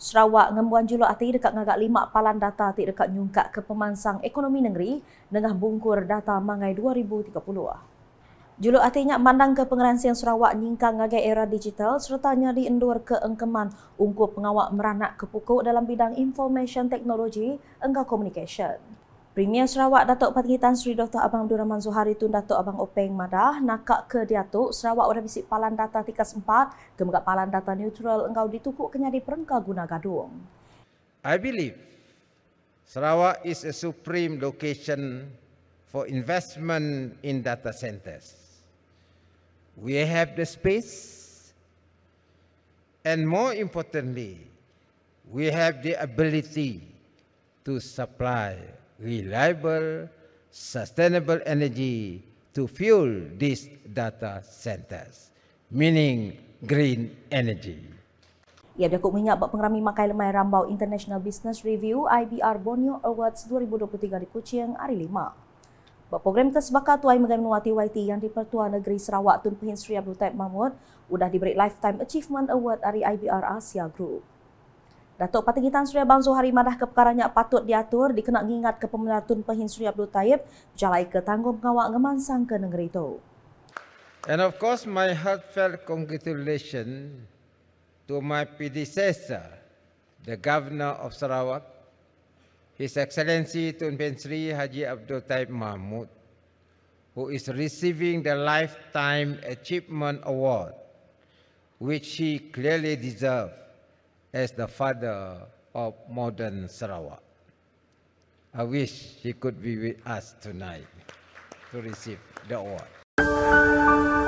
Sarawak ngembuan julu ati dekat ngagak lima palan data ati dekat nyungkat ke pemansang ekonomi negeri dengan bungkur data mangai 2030. Julu artinya mandang ke pengeransian Sarawak nyingkang ngagai era digital serta nyari endur ke engkeman ungkup pengawak meranak ke dalam bidang information technology engkau communication. Premier Sarawak Datuk Pati Tan Sri Dr. Abang Abdul Rahman Zuhari Tun Datuk Abang Openg Madah nakak ke dia tu Sarawak Orang Bisik Palan Data Tikas 4 ke Megat Palan Data Neutral engkau ditukuk kena di perengka guna gadung. I believe Sarawak is a supreme location for investment in data centers. We have the space and more importantly, we have the ability to supply reliable, sustainable energy to fuel these data centers, meaning green energy. Ya, Dekuk mengingat Pak Pengerami Makai Lemai Rambau International Business Review IBR Borneo Awards 2023 di Kuching, hari lima. Bapak program kesebakar Tuai mengenai Menuati YT yang dipertua Negeri Sarawak Tun Pahin Sri Abdul Taib Mahmud sudah diberi Lifetime Achievement Award dari IBR Asia Group. Datuk Patengi Tan Suria Bang Zuhari madah ke perkara yang patut diatur dikena mengingat ke pemenatun Pahin Suri Abdul Tayyip berjalan ke tanggung pengawal ngemansang ke negeri itu. And of course my heartfelt congratulations to my predecessor, the Governor of Sarawak, His Excellency Tun Ben Sri Haji Abdul Tayyip Mahmud, who is receiving the Lifetime Achievement Award, which he clearly deserves as the father of modern Sarawak. I wish he could be with us tonight to receive the award.